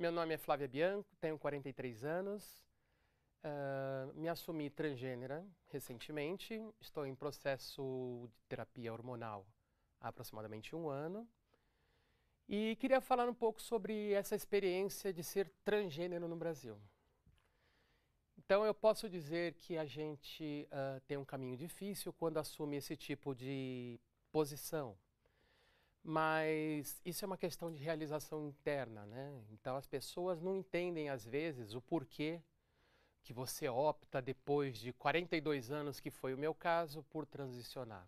Meu nome é Flávia Bianco, tenho 43 anos, uh, me assumi transgênera recentemente, estou em processo de terapia hormonal há aproximadamente um ano. E queria falar um pouco sobre essa experiência de ser transgênero no Brasil. Então, eu posso dizer que a gente uh, tem um caminho difícil quando assume esse tipo de posição mas isso é uma questão de realização interna, né? Então as pessoas não entendem às vezes o porquê que você opta depois de 42 anos, que foi o meu caso, por transicionar.